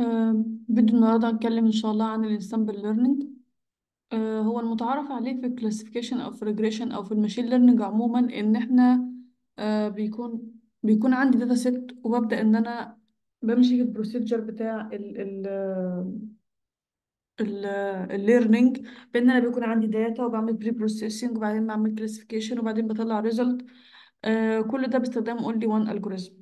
آه، فيديو النهارده هنتكلم ان شاء الله عن الانسامبل آه، ليرنينج هو المتعارف عليه في الكلاسيفيكيشن او في الريجريشن او في الماشين ليرنينج عموما ان احنا آه، بيكون بيكون عندي داتا سيت وببدا ان انا بمشي في البروسيجر بتاع ال ال الليرنينج بان انا بيكون عندي داتا وبعمل بري بروسيسنج وبعدين بعمل كلاسيفيكيشن وبعدين بطلع ريزلت آه، كل ده باستخدام اونلي وان الجوريزم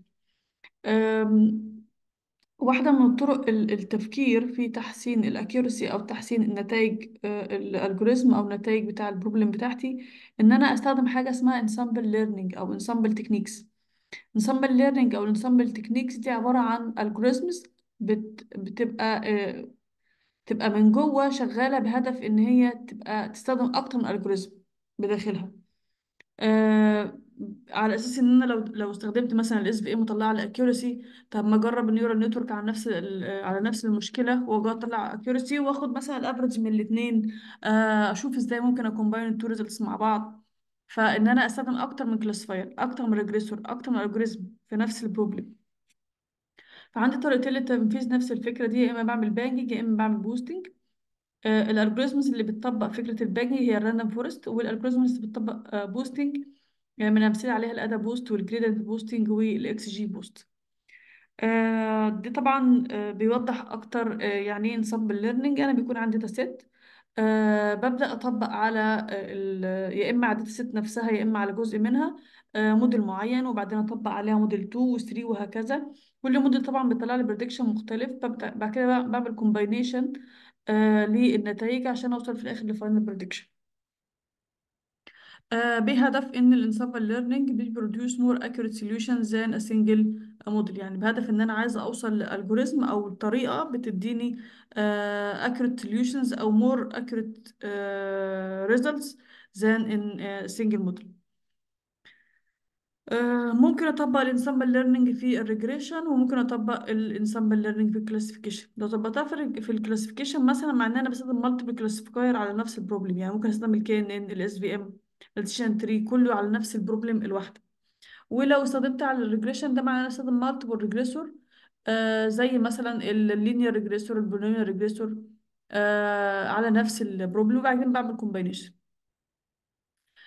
واحدة من طرق ال- التفكير في تحسين الأكيورسي أو تحسين النتائج آه، الألجوريزم أو النتائج بتاع البروبلم بتاعتي إن أنا أستخدم حاجة اسمها انسامبل ليرنينج أو انسامبل تكنيكس انسامبل ليرنينج أو انسامبل تكنيكس دي عبارة عن الجوريزمز بت... بتبقى آه، تبقى من جوه شغالة بهدف إن هي تبقى تستخدم أكتر من الجوريزم بداخلها آه، على اساس ان انا لو لو استخدمت مثلا الاس بي اي مطلعه اكيورسي طب ما اجرب النيورال نتورك على نفس على نفس المشكله واجي اطلع اكيورسي واخد مثلا الافرج من الاثنين آه، اشوف ازاي ممكن اكومباين التو ريزلتس مع بعض فان انا استخدم اكتر من كلاسيفاير اكتر من ريجريسور اكتر من الجوريزم في نفس البروبلم فعندي طريقتين لتنفيذ نفس الفكره دي يا اما بعمل بانجنج يا اما بعمل بوستنج آه، الالجوريزمز اللي بتطبق فكره البانجنج هي الراندوم فورست والالجوريزمز اللي بتطبق بوستنج آه، يعني الأمثلة عليها الادا بوست والجريدنت بوستنج والاكس جي بوست آه، دي طبعا آه، بيوضح اكتر آه، يعني ايه نصب الليرنينج انا بيكون عندي داتا سيت ببدأ أطبق على يا إما على الداتا سيت نفسها يا إما على جزء منها موديل معين وبعدين أطبق عليها موديل 2 و3 وهكذا كل موديل طبعا بيطلع لي بريدكشن مختلف ببدأ بعد كده بعمل كومباينيشن للنتائج عشان أوصل في الآخر لفاينل بريدكشن آه، بهدف ان الانسبل ليرنينج بيبروديوس مور اكوريت سوليوشن ذان ا سنجل موديل يعني بهدف ان انا عايزه اوصل لالجوريزم او طريقه بتديني اكوريت آه، سوليوشنز او مور اكوريت ريزلتس ذان ان سنجل موديل ممكن اطبق الانسامبل ليرنينج في الريجريشن وممكن اطبق الانسامبل ليرنينج في الكلاسيفيكيشن لو طبقتها في الكلاسيفيكيشن مثلا معناه ان انا بستخدم مالتيبل كلاسيفاير على نفس البروبلم يعني ممكن استخدم الكي ان ان الاس في ام الديسيجن تري كله على نفس البروبلم الواحده ولو استخدمت على الريجريشن ده معناه استخدم مالتيبل ريجريسور آه زي مثلا اللينير ريجريسور البولينير ريجريسور آه على نفس البروبلم وبعدين بعمل كومبينيشن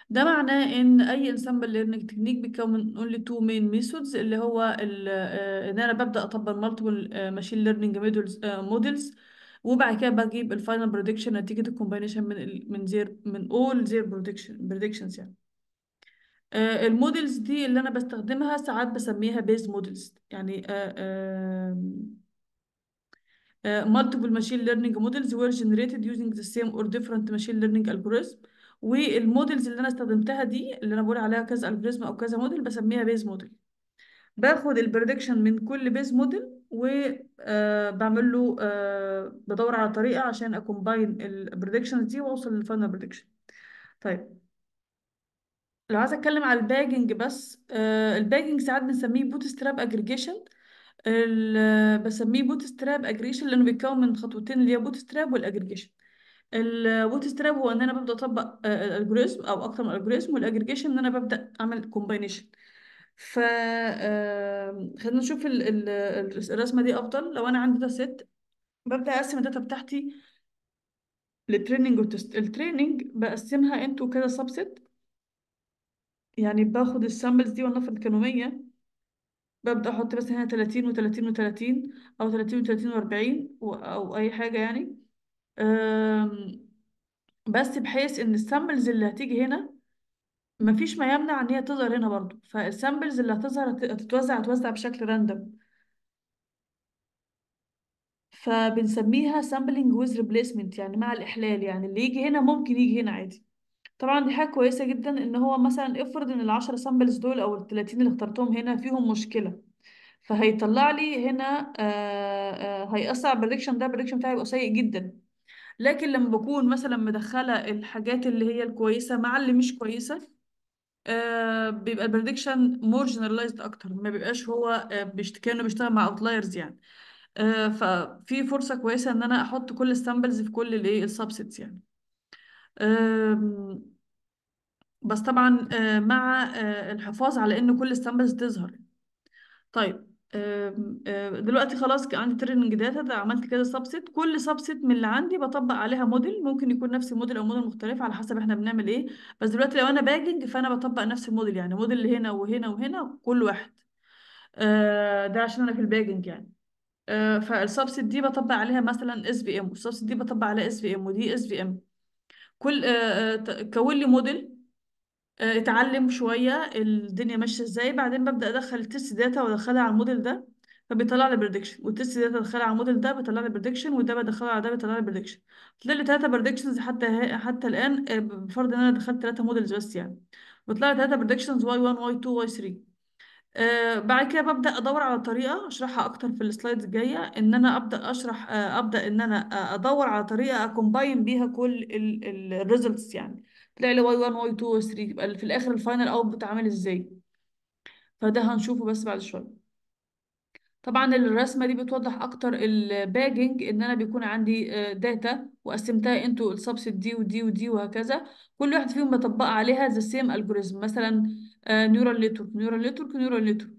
ده معناه ان اي انسامبل ليرنينج تكنيك بيتكون من اونلي تو مين ميثودز اللي هو آه، ان انا ببدا اطبق مالتيبل ماشين ليرنينج مودلز وبعد كده بجيب الفاينل بريدكشن نتيجه الكومبينيشن من ال من زير من اول زير بريدكشن بريدكشنز يعني آه، المودلز دي اللي انا بستخدمها ساعات بسميها بيز مودلز يعني مالتيبل ماشين ليرنينج مودلز وير جنريتد يوزنج ذا سيم اور ديفرنت ماشين ليرنينج الجوريزم والمودلز اللي انا استخدمتها دي اللي انا بقول عليها كذا الجوريزم او كذا موديل بسميها بيز مودل باخد البريدكشن من كل بيز موديل وبعمل آه، له آه، بدور على طريقه عشان اكومباين البريدكشنز دي واوصل للفاينل بريدكشن طيب لو عايزه اتكلم على الباجنج بس آه، الباجنج ساعات بنسميه بوت ستراب اجريجيشن بسميه بوت ستراب اجريجيشن لانه بيتكون من خطوتين اللي هي بوت ستراب والاجريجيشن البوت ستراب هو ان انا ببدا اطبق الالجوريزم او اكتر من الالجوريزم والاجريجيشن ان انا ببدا اعمل كومباينيشن ف خلينا نشوف ال- ال- الرسمه دي افضل لو انا عندي داتا ست ببدا اقسم الداتا بتاعتي للتريننج وتست التريننج بقسمها انتو كذا سبسيت يعني باخد السامبلز دي والنفر 100 ببدا احط بس هنا 30 و30 و30 او 30 و30 و40 او اي حاجه يعني بس بحيث ان السامبلز اللي هتيجي هنا مفيش ما يمنع ان هي تظهر هنا برضو فالسامبلز اللي هتظهر هتتوزع هتتوزع بشكل راندوم فبنسميها سامبلينج ويز ريبليسمنت يعني مع الإحلال يعني اللي يجي هنا ممكن يجي هنا عادي طبعا دي حاجة كويسة جدا ان هو مثلا افرض ان ال10 سامبلز دول او ال30 اللي اخترتهم هنا فيهم مشكلة فهيطلع لي هنا آه، آه، هيأثر على البريدكشن ده البريدكشن بتاعي يبقى سيء جدا لكن لما بكون مثلا مدخلة الحاجات اللي هي الكويسة مع اللي مش كويسة آه، بيبقى البريدكشن مور جنراليزد اكتر ما بيبقاش هو آه، كانه بيشتغل مع اوتلايرز يعني آه، ففي فرصه كويسه ان انا احط كل السامبلز في كل الايه السبسيتس يعني بس طبعا مع الحفاظ على ان كل السامبلز تظهر طيب دلوقتي خلاص كان عندي تريننج داتا ده عملت كذا سبست كل سبست من اللي عندي بطبق عليها موديل ممكن يكون نفس الموديل او موديل مختلف على حسب احنا بنعمل ايه بس دلوقتي لو انا باجنج فانا بطبق نفس الموديل يعني موديل هنا وهنا وهنا كل واحد آه، ده عشان انا في الباجنج يعني فالسبسيت آه، فالسبست دي بطبق عليها مثلا اس في ام والسبست دي بطبق عليها اس في ام ودي اس في ام كل آه، كون لي موديل آه، اتعلم شويه الدنيا ماشيه ازاي بعدين ببدا ادخل التست داتا وادخلها على الموديل ده فبيطلع لي بريدكشن والتست داتا ادخلها على الموديل ده بيطلع لي بريدكشن وده بدخله على ده بيطلع لي بريدكشن طلع لي ثلاثه بريدكشنز حتى ها- حتى الان آه، بفرض ان انا دخلت ثلاثه موديلز بس يعني بيطلع لي ثلاثه بريدكشنز واي 1 واي 2 واي 3 آه، بعد كده ببدأ أدور على طريقة أشرحها أكتر في السلايدز الجاية إن أنا أبدأ أشرح أبدأ إن أنا أدور على طريقة أكومباين بيها كل الريزلتس يعني تلاقي لي واي 1 واي 2 واي 3 يبقى في الاخر الفاينل اوتبوت عامل ازاي فده هنشوفه بس بعد شويه طبعا الرسمه دي بتوضح اكتر الباجنج ان انا بيكون عندي داتا آه، وقسمتها انتو السبست دي ودي ودي وهكذا كل واحد فيهم بطبق عليها ذا سيم الجوريزم مثلا نيورال نتورك نيورال نتورك نيورال نتورك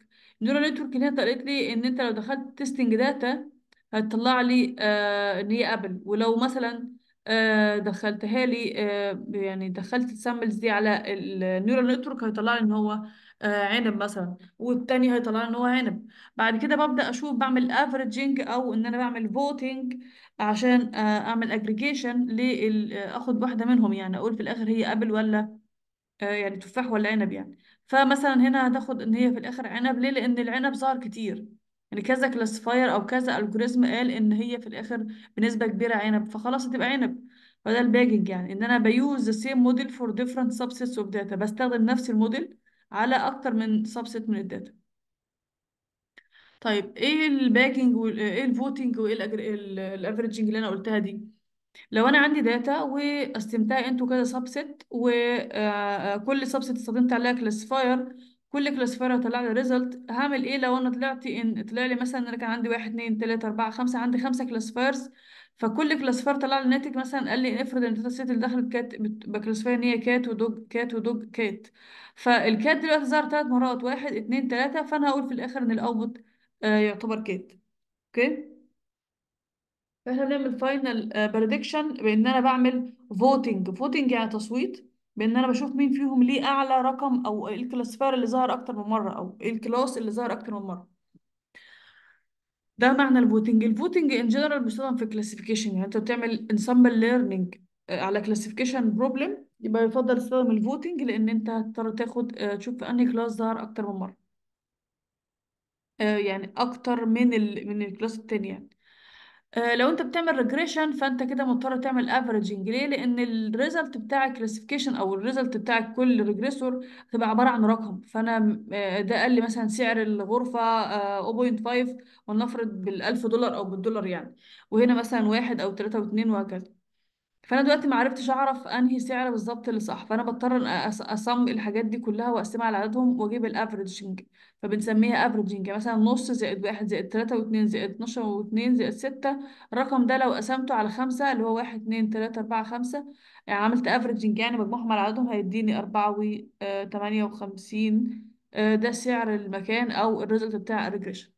نيورال نتورك هنا قالت لي ان انت لو دخلت تيستنج داتا هتطلع لي آه، ان هي ابل ولو مثلا آه، دخلتها لي آه، يعني دخلت السامبلز دي على النيورال نتورك هيطلع لي ان هو آه، عنب مثلا والتاني هيطلع لي ان هو عنب بعد كده ببدا اشوف بعمل افريجنج او ان انا بعمل فوتنج عشان اعمل اجريجيشن اخد واحده منهم يعني اقول في الاخر هي ابل ولا يعني تفاح ولا عنب يعني فمثلا هنا هتاخد ان هي في الاخر عنب ليه لان العنب ظهر كتير يعني كذا كلاسيفاير او كذا الجوريزم قال ان هي في الاخر بنسبه كبيره عنب فخلاص هتبقى عنب فده الباجنج يعني ان انا بيوز ذا سيم موديل فور ديفرنت سبسيتس اوف داتا بستخدم نفس الموديل على اكتر من سبسيت من الداتا طيب ايه الباجنج وايه الفوتنج وايه الافريجنج اللي انا قلتها دي لو انا عندي داتا واستمتع انتوا كذا سبسيت وكل سبسيت استخدمت عليها كلاسيفاير كل كلاسيفاير هيطلع لي ريزلت هعمل ايه لو انا طلعت ان طلع لي مثلا انا كان عندي واحد اتنين تلاته اربعه خمسه عندي خمسه كلاسيفايرز فكل كلاسيفاير طلع لي ناتج مثلا قال لي افرض ان الداتا سيت اللي دخلت كات بكلاسيفاير ان هي كات ودوج كات ودوج كات فالكات دلوقتي ظهر ثلاث مرات واحد اتنين تلاته فانا هقول في الاخر ان الاوتبوت آه، يعتبر كات اوكي فاحنا بنعمل فاينل آه، بريدكشن بان انا بعمل فوتنج فوتنج يعني تصويت بان انا بشوف مين فيهم ليه اعلى رقم او ايه الكلاسيفاير اللي ظهر اكتر من مره او ايه الكلاس اللي ظهر اكتر من مره ده معنى الفوتنج الفوتنج ان جنرال بيستخدم في كلاسيفيكيشن يعني انت بتعمل انسامبل آه، ليرنينج على كلاسيفيكيشن بروبلم يبقى يفضل تستخدم الفوتنج لان انت هتضطر تاخد آه، تشوف في انهي كلاس ظهر اكتر من مره آه، يعني اكتر من ال... من الكلاس التاني يعني آه، لو انت بتعمل ريجريشن فانت كده مضطر تعمل افريجنج ليه لان الريزلت بتاع الكلاسيفيكيشن او الريزلت بتاع كل ريجريسور هتبقى عباره عن رقم فانا آه، ده قال لي مثلا سعر الغرفه 0.5 ونفرض بال1000 دولار او بالدولار يعني وهنا مثلا 1 او 3 ثلاثة 2 وهكذا فانا دلوقتي ما عرفتش اعرف انهي سعر بالظبط اللي صح فانا بضطر اصم الحاجات دي كلها واقسمها على عددهم واجيب الافريجنج فبنسميها افريجنج يعني مثلا نص زائد واحد زائد تلاتة واتنين زائد اتناشر واتنين زائد ستة الرقم ده لو قسمته على خمسة اللي هو واحد اتنين تلاتة اربعة خمسة يعني عملت افريجنج يعني مجموعهم على عددهم هيديني اربعة و آه، تمانية وخمسين آه، ده سعر المكان او الريزلت بتاع الريجريشن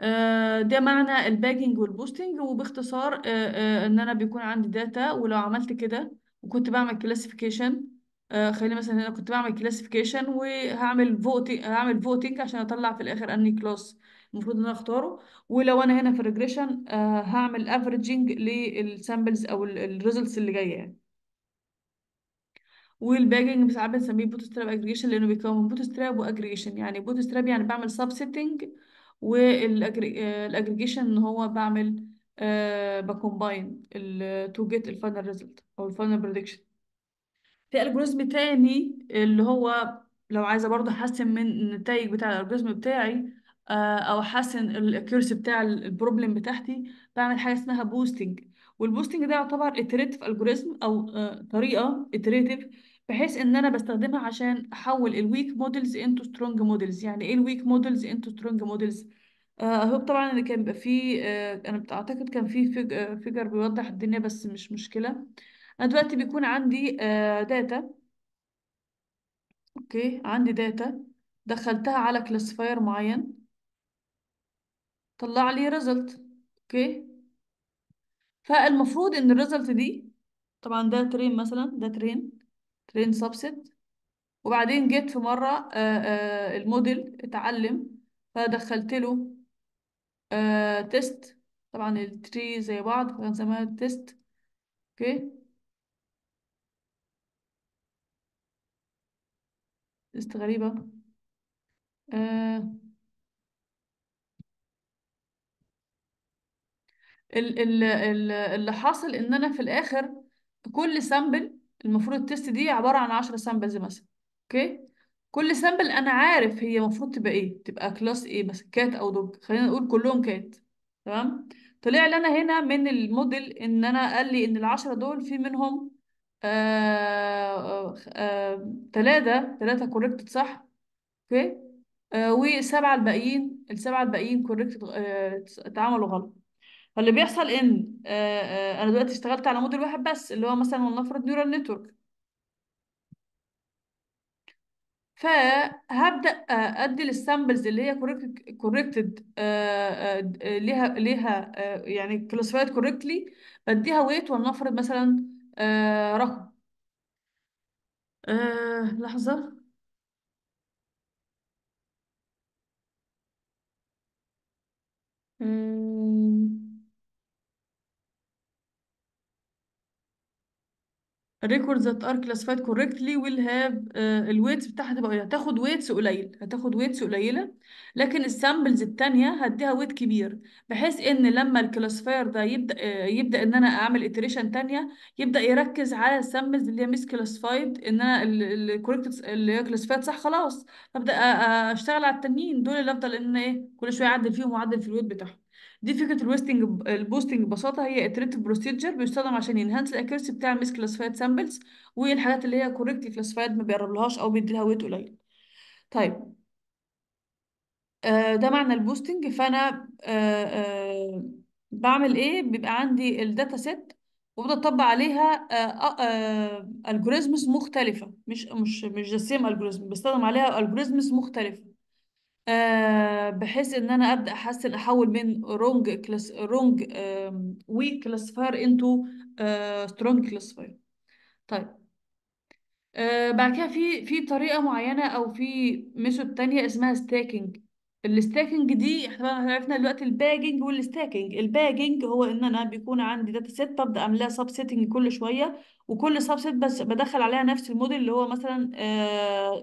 آه، ده معنى الباجنج والبوستنج وباختصار آه، آه، ان انا بيكون عندي داتا ولو عملت كده وكنت بعمل كلاسيفيكيشن خلينا مثلا انا كنت بعمل كلاسيفيكيشن وهعمل فوتنج هعمل فوتنج عشان اطلع في الاخر اني كلاس المفروض ان انا اختاره ولو انا هنا في الريجريشن هعمل افريجنج للسامبلز او الريزلتس اللي جايه يعني والباجنج ساعات بنسميه بوت ستراب اجريجيشن لانه بيتكون من بوت ستراب واجريجيشن يعني بوت ستراب يعني بعمل سب سيتنج والاجريجيشن ان هو بعمل بكومباين تو جيت الفاينل ريزلت او الفاينل بريدكشن في الجوريزم تاني اللي هو لو عايزه برضه احسن من النتائج بتاع الالجوريزم بتاعي آه، او احسن الاكيورسي بتاع البروبلم بتاعتي بعمل حاجه اسمها بوستنج والبوستنج ده يعتبر اتريتف الجوريزم او آه، طريقه اتريتف بحيث ان انا بستخدمها عشان احول الويك مودلز انتو سترونج مودلز يعني ايه الويك مودلز انتو سترونج مودلز اهو طبعا اللي كان بيبقى فيه آه انا اعتقد كان فيه فيجر آه، بيوضح الدنيا بس مش مشكله انا دلوقتي بيكون عندي آه داتا اوكي عندي داتا دخلتها على كلاسيفاير معين طلع لي ريزلت اوكي فالمفروض ان الريزلت دي طبعا ده ترين مثلا ده ترين ترين سبست وبعدين جيت في مرة آه، آه، الموديل اتعلم فدخلت له آه، تيست طبعا التري زي بعض فكان سماها تيست اوكي تيست غريبة اللي حاصل ان انا في الاخر كل سامبل المفروض التيست دي عبارة عن عشرة سامبلز مثلا اوكي كل سامبل انا عارف هي المفروض تبقى ايه تبقى كلاس ايه مثلا كات او دوج خلينا نقول كلهم كات تمام طلع لي انا هنا من الموديل ان انا قال لي ان العشرة دول في منهم آه ثلاثة تلاتة تلاتة كوركتد صح اوكي آه وسبعة الباقيين السبعة الباقيين كوركتد آه، اتعملوا غلط فاللي بيحصل ان آه، آه، انا دلوقتي اشتغلت على موديل واحد بس اللي هو مثلا ولنفرض نيورال نتورك فهبدا ادي للسامبلز اللي هي كوركتد كوركتد آه، ليها ليها يعني كلاسيفايد كوركتلي بديها ويت ولنفرض مثلا رقم لحظه مم. records that are classified correctly will have uh, الويتس بتاعها هتبقى هتاخد ويتس قليل هتاخد ويتس قليلة لكن السامبلز التانية هديها ويت كبير بحيث ان لما الكلاسفاير ده يبدأ آه، يبدأ ان انا اعمل اتريشن تانية يبدأ يركز على السامبلز اللي هي مش كلاسفايد ان انا الكوركت اللي هي كلاسفايد صح خلاص ابدا اشتغل على التانيين دول اللي افضل ان ايه كل شوية اعدل فيهم واعدل في الويت بتاعهم دي فكره الويستنج البوستنج ببساطه هي اتريتيف بروسيجر بيستخدم عشان ينهانس الاكيرسي بتاع الميس كلاسيفايد سامبلز والحاجات اللي هي كوريكتلي كلاسيفايد ما بيقربلهاش او بيديلها ويت قليل طيب آه، ده معنى البوستنج فانا آه، آه، بعمل ايه بيبقى عندي الداتا سيت وببدا اطبق عليها الجوريزمز مختلفه مش مش مش ذا سيم الجوريزم بستخدم عليها الجوريزمز مختلفه آه، بحيث ان انا ابدا احسن احول من رونج كلاس رونج ويك كلاسيفاير انتو سترونج كلاسيفاير طيب آه، بعد كده في في طريقه معينه او في ميثود تانية اسمها ستاكينج الستاكينج دي احنا عرفنا دلوقتي الباجنج والستاكينج الباجنج هو ان انا بيكون عندي داتا سيت ببدا اعملها سب سيتنج كل شويه وكل سب سيت بس بدخل عليها نفس الموديل اللي هو مثلا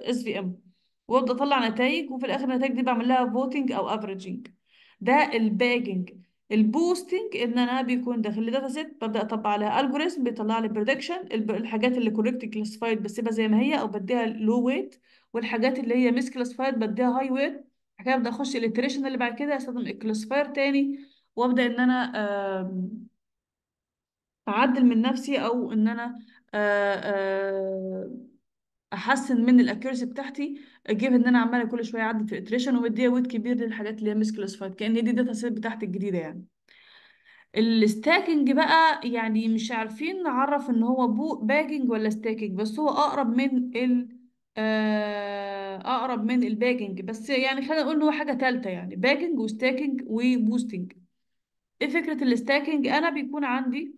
اس في ام وابدا اطلع نتائج وفي الاخر النتائج دي بعمل لها فوتنج او افريجنج ده الباجنج البوستنج ان انا بيكون داخل الداتا سيت ببدا اطبق عليها الجوريزم بيطلع لي بريدكشن الحاجات اللي كوريكت كلاسيفايد بسيبها زي ما هي او بديها لو ويت والحاجات اللي هي مس كلاسيفايد بديها هاي ويت كده ابدا اخش الاتريشن اللي بعد كده استخدم الكلاسيفاير تاني وابدا ان انا اعدل من نفسي او ان انا احسن من الاكيرسي بتاعتي اجيب ان انا عماله كل شويه اعدل في الاتريشن ومديها ويت كبير للحاجات اللي هي مس كلاسيفايد كان دي داتا سيت بتاعتي الجديده يعني الستاكينج بقى يعني مش عارفين نعرف ان هو بو باجنج ولا ستاكينج بس هو اقرب من ال آه، اقرب من الباجنج بس يعني خلينا نقول ان هو حاجه ثالثه يعني باجنج وستاكينج وبوستنج ايه فكره الستاكينج انا بيكون عندي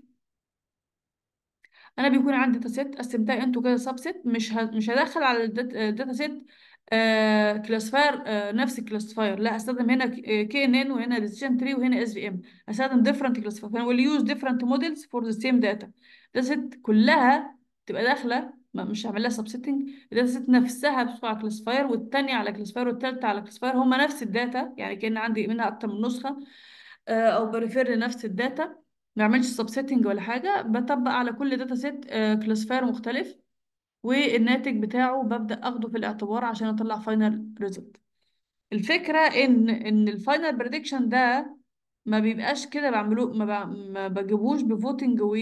انا بيكون عندي داتا سيت قسمتها انتو كده سب سيت مش مش هدخل على الداتا سيت كلاسفاير نفس الكلاسفاير لا استخدم هنا كي ان ان وهنا ديسيشن تري وهنا اس في ام استخدم ديفرنت كلاسفاير ويل يوز ديفرنت موديلز فور ذا سيم داتا الداتا سيت كلها تبقى داخله مش هعمل لها سب سيتنج الداتا سيت نفسها بتبقى على كلاسفاير والثانيه على كلاسفاير والثالثه على كلاسفاير هما نفس الداتا يعني كان عندي منها اكتر من نسخه آه، او بريفير لنفس الداتا ما بعملش سب سيتنج ولا حاجه بطبق على كل داتا سيت كلاسيفاير مختلف والناتج بتاعه ببدا اخده في الاعتبار عشان اطلع فاينل ريزلت الفكره ان ان الفاينل بريدكشن ده ما بيبقاش كده بعملوه ما, ما بجيبوش بفوتنج و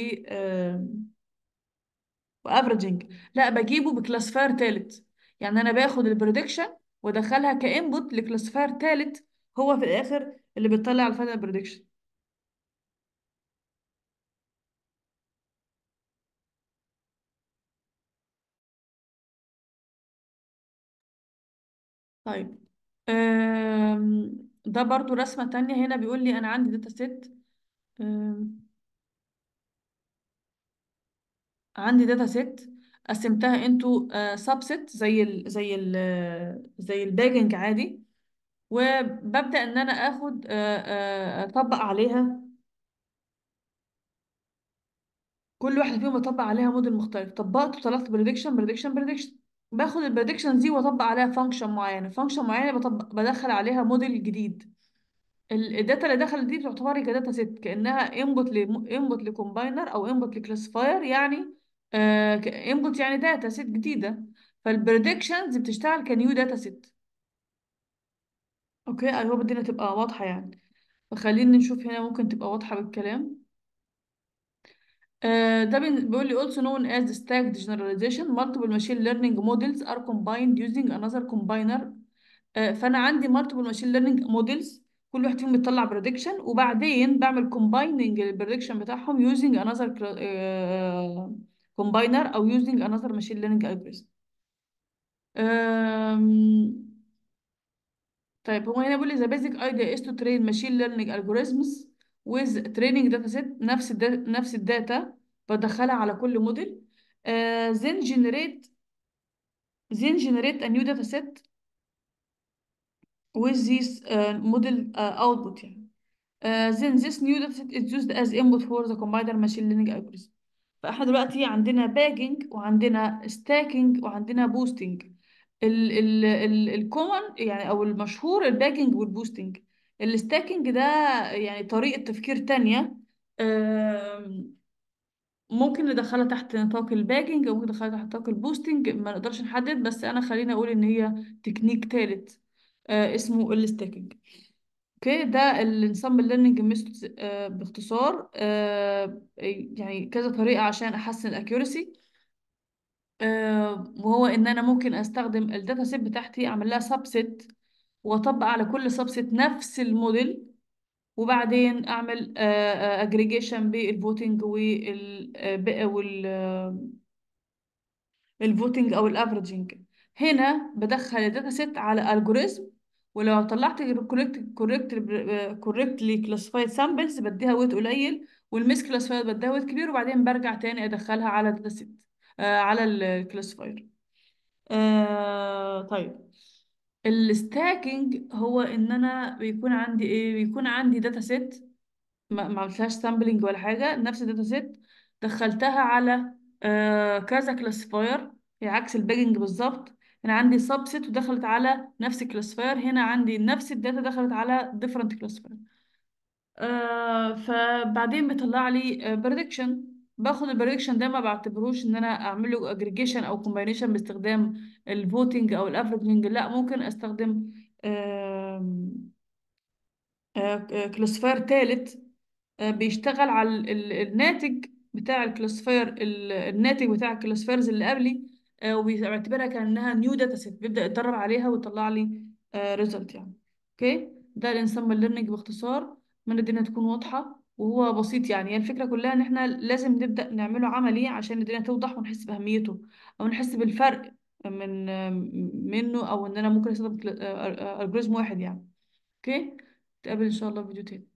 وافرجنج آه، لا بجيبه بكلاسيفاير تالت يعني انا باخد البريدكشن وادخلها كانبوت لكلاسيفاير تالت هو في الاخر اللي بيطلع الفاينل بريدكشن طيب ده برضو رسمة تانية هنا بيقول لي أنا عندي داتا سيت عندي داتا سيت قسمتها انتو سبسيت زي الـ زي الـ زي الباجنج عادي وببدأ إن أنا آخد أطبق عليها كل واحدة فيهم أطبق عليها موديل مختلف طبقت وطلعت بريدكشن بريدكشن بريدكشن باخد البريدكشن دي واطبق عليها فانكشن معينه فانكشن معينه بطبق بدخل عليها موديل جديد الداتا اللي دخلت دي بتعتبر كداتا سيت كانها انبوت ل انبوت لكومباينر او انبوت لكلاسيفاير يعني انبوت آه، يعني داتا سيت جديده فالبريدكشنز بتشتغل كنيو داتا سيت اوكي ايوه بدينا تبقى واضحه يعني فخلينا نشوف هنا ممكن تبقى واضحه بالكلام ده بيقول لي also known as stack generalization multiple machine learning models are combined using another combiner uh, فانا عندي multiple machine learning models كل واحد فيهم بيطلع prediction وبعدين بعمل combining prediction بتاعهم using another uh, combiner او using another machine learning algorithm آم، طيب هو هنا بيقول لي the basic idea is to train machine learning algorithms with training data set نفس الدا نفس الداتا بدخلها على كل موديل uh, then generate then generate a new data set with this uh, model uh, output يعني uh, then this new data set is used as input for the combiner machine learning algorithm فاحنا دلوقتي عندنا باجنج وعندنا ستاكينج وعندنا بوستنج الكومن يعني او المشهور الباجنج والبوستنج الستاكينج ده يعني طريقة تفكير تانية ممكن ندخلها تحت نطاق الباجنج او ممكن ندخلها تحت نطاق البوستنج ما نقدرش نحدد بس انا خليني اقول ان هي تكنيك تالت آه، اسمه الستاكينج اوكي ده الانسامبل ليرنينج ميثودز باختصار آه، يعني كذا طريقة عشان احسن الاكيورسي آه، وهو ان انا ممكن استخدم الداتا سيت بتاعتي اعمل لها سبسيت واطبق على كل سبست نفس الموديل وبعدين اعمل اجريجيشن آه، آه، بالفوتنج وال آه، وال الفوتنج او الافرجنج هنا بدخل الداتا سيت على الجوريزم ولو طلعت كوريكت كوريكت كوريكتلي كلاسيفايد سامبلز بديها ويت قليل والميس كلاسيفايد بديها ويت كبير وبعدين برجع تاني ادخلها على الداتا سيت على الكلاسيفاير آه طيب الستاكينج هو ان انا بيكون عندي ايه بيكون عندي داتا سيت ما عملتهاش سامبلينج ولا حاجه نفس الداتا سيت دخلتها على آه كذا كلاسيفاير هي عكس الباجنج بالظبط هنا عندي سب سيت ودخلت على نفس الكلاسيفاير هنا عندي نفس الداتا دخلت على ديفرنت كلاسيفاير آه فبعدين بيطلع لي بريدكشن آه، باخد البريدكشن ده ما بعتبروش ان انا اعمل له اجريجيشن او كومباينيشن باستخدام الفوتنج او الافرجنج لا ممكن استخدم كلاسيفاير آه، ثالث آه، بيشتغل على الناتج بتاع الكلاسيفاير الناتج بتاع الكلاسيفايرز اللي قبلي آه، وبيعتبرها كانها نيو داتا سيت بيبدا يتدرب عليها ويطلع لي ريزلت يعني اوكي ده الانسان ليرنينج باختصار اتمنى الدنيا تكون واضحه وهو بسيط يعني هي الفكرة كلها إن إحنا لازم نبدأ نعمله عملي عشان الدنيا توضح ونحس بأهميته أو نحس بالفرق من منه أو إن أنا ممكن أستخدم ألجوريزم آه، آه، آه، واحد يعني أوكي نتقابل إن شاء الله في فيديو تاني